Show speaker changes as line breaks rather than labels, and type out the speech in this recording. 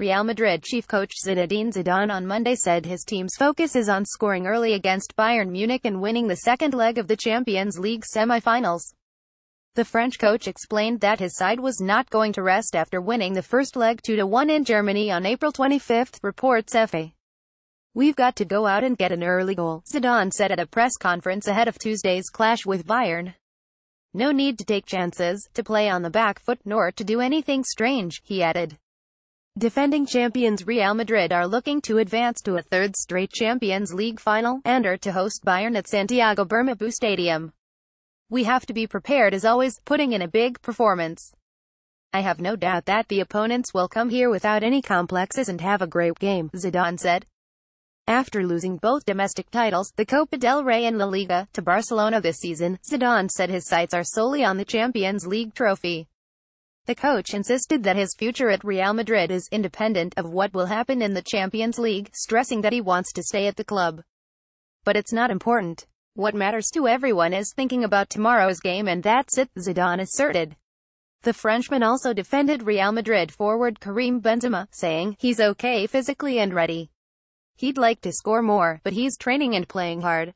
Real Madrid chief coach Zinedine Zidane on Monday said his team's focus is on scoring early against Bayern Munich and winning the second leg of the Champions League semi-finals. The French coach explained that his side was not going to rest after winning the first leg 2-1 in Germany on April 25, reports FA. We've got to go out and get an early goal, Zidane said at a press conference ahead of Tuesday's clash with Bayern. No need to take chances, to play on the back foot nor to do anything strange, he added. Defending champions Real Madrid are looking to advance to a third straight Champions League final, and are to host Bayern at Santiago Bernabeu Stadium. We have to be prepared as always, putting in a big performance. I have no doubt that the opponents will come here without any complexes and have a great game, Zidane said. After losing both domestic titles, the Copa del Rey and La Liga, to Barcelona this season, Zidane said his sights are solely on the Champions League trophy. The coach insisted that his future at Real Madrid is independent of what will happen in the Champions League, stressing that he wants to stay at the club. But it's not important. What matters to everyone is thinking about tomorrow's game and that's it, Zidane asserted. The Frenchman also defended Real Madrid forward Karim Benzema, saying, he's okay physically and ready. He'd like to score more, but he's training and playing hard.